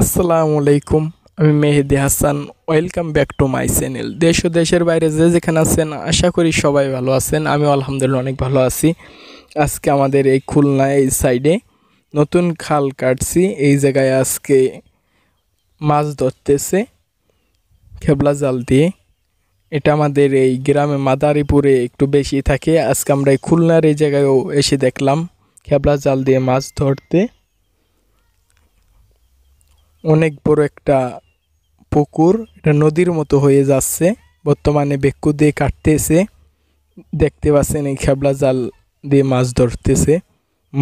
আসসালামু আলাইকুম আমি Mehedi Hasan welcome back to my channel দেশ ও দেশের বাইরে যে যেখানে আছেন আশা করি সবাই ভালো আছেন আমি আলহামদুলিল্লাহ অনেক ভালো আছি আজকে আমাদের এই খুলনা এই সাইডে নতুন খাল কাটছি এই জায়গায় আজকে মাছ ধরতেছে খেবলা জাল দিয়ে এটা আমাদের এই গ্রামে মাদারীপুরে একটু বেশি থাকে আজকে আমরা এই খুলনার এই জায়গায়ও এসে দেখলাম খেবলা জাল দিয়ে মাছ ধরতে অনেক বড় একটা পুকুর এটা নদীর মতো হয়ে যাচ্ছে বর্তমানে বেক্কু দিয়ে কাটতেছে দেখতে পাচ্ছেন এই খেবলা জাল দিয়ে মাছ ধরতেছে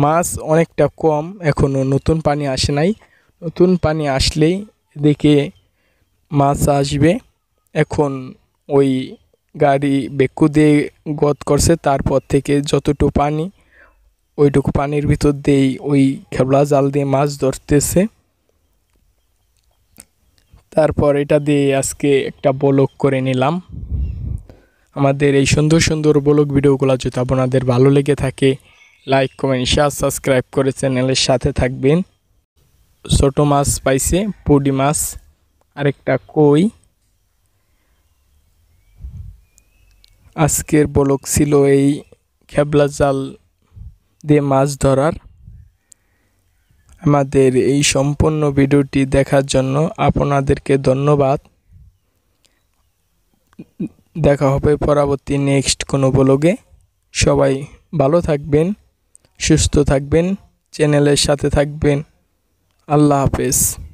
মাছ অনেকটা কম এখনও নতুন পানি আসে নাই নতুন পানি আসলেই দেখে মাছ আসবে এখন ওই গাড়ি বেক্কু দিয়ে গদ করছে তারপর থেকে যতটুকু পানি ওইটুকু পানির ভিতর দিয়েই ওই খেবলা জাল দিয়ে মাছ ধরতেছে তারপর এটা দিয়ে আজকে একটা বলক করে নিলাম আমাদের এই সুন্দর সুন্দর বলক ভিডিওগুলো যদি আপনাদের ভালো লেগে থাকে লাইক কমেন্ট শেয়ার সাবস্ক্রাইব করে চ্যানেলের সাথে থাকবেন ছোট মাছ পাইছে পুডি মাছ আরেকটা কই আজকের বলক ছিল এই খেবলা জাল দিয়ে মাছ ধরার আমাদের এই সম্পূর্ণ ভিডিওটি দেখার জন্য আপনাদেরকে ধন্যবাদ দেখা হবে পরবর্তী নেক্সট কোনো ব্লগে সবাই ভালো থাকবেন সুস্থ থাকবেন চ্যানেলের সাথে থাকবেন আল্লাহ হাফেজ